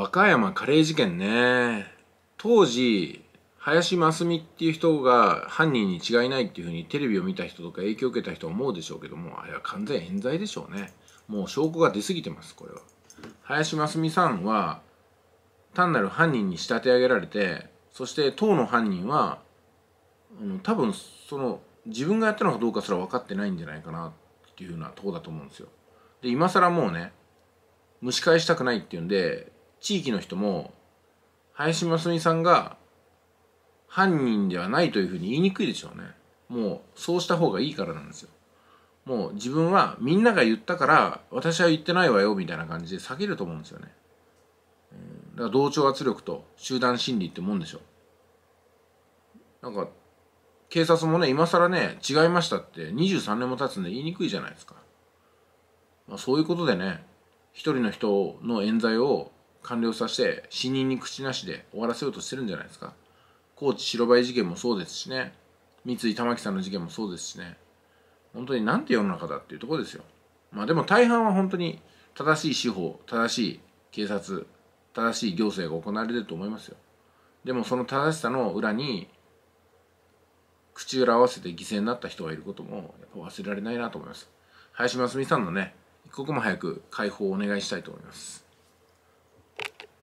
和歌山カレー事件ね当時林真澄っていう人が犯人に違いないっていうふうにテレビを見た人とか影響を受けた人は思うでしょうけどもあれは完全冤罪でしょうねもう証拠が出過ぎてますこれは林真澄さんは単なる犯人に仕立て上げられてそして当の犯人は、うん、多分その自分がやったのかどうかすら分かってないんじゃないかなっていうふうなとこだと思うんですよで今更もうね蒸し返したくないっていうんで地域の人も林真澄さんが犯人ではないというふうに言いにくいでしょうねもうそうした方がいいからなんですよもう自分はみんなが言ったから私は言ってないわよみたいな感じで避けると思うんですよねだから同調圧力と集団心理ってもんでしょうなんか警察もね今更ね違いましたって23年も経つんで言いにくいじゃないですか、まあ、そういうことでね一人の人の冤罪を完了させて死人に口なしで終わらせようとしてるんじゃないですか高知白バイ事件もそうですしね三井玉木さんの事件もそうですしね本当になんて世の中だっていうとこですよまあでも大半は本当に正しい司法正しい警察正しい行政が行われてると思いますよでもその正しさの裏に口裏合わせて犠牲になった人がいることもやっぱ忘れられないなと思います林真澄さんのね一刻も早く解放をお願いしたいと思います